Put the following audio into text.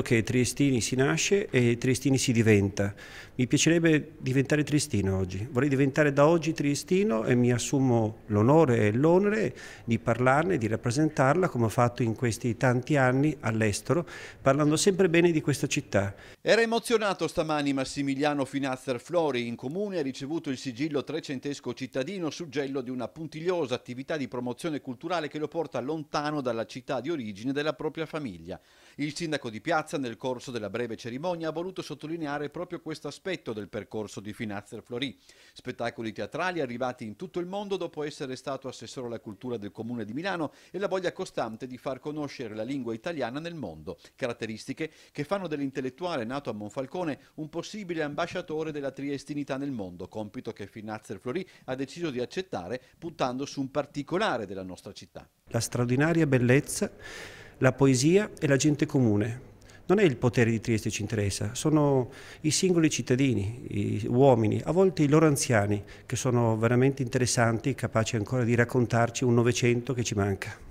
che triestini si nasce e triestini si diventa. Mi piacerebbe diventare triestino oggi, vorrei diventare da oggi triestino e mi assumo l'onore e l'onore di parlarne, di rappresentarla come ho fatto in questi tanti anni all'estero, parlando sempre bene di questa città. Era emozionato stamani Massimiliano Finazzer Flori, in comune ha ricevuto il sigillo trecentesco cittadino suggello di una puntigliosa attività di promozione culturale che lo porta lontano dalla città di origine della propria famiglia. Il sindaco di Piazza piazza nel corso della breve cerimonia ha voluto sottolineare proprio questo aspetto del percorso di Finazzer Florì. Spettacoli teatrali arrivati in tutto il mondo dopo essere stato assessore alla cultura del comune di Milano e la voglia costante di far conoscere la lingua italiana nel mondo, caratteristiche che fanno dell'intellettuale nato a Monfalcone un possibile ambasciatore della triestinità nel mondo, compito che Finazzer Florì ha deciso di accettare puntando su un particolare della nostra città. La straordinaria bellezza la poesia e la gente comune, non è il potere di Trieste che ci interessa, sono i singoli cittadini, gli uomini, a volte i loro anziani, che sono veramente interessanti, capaci ancora di raccontarci un Novecento che ci manca.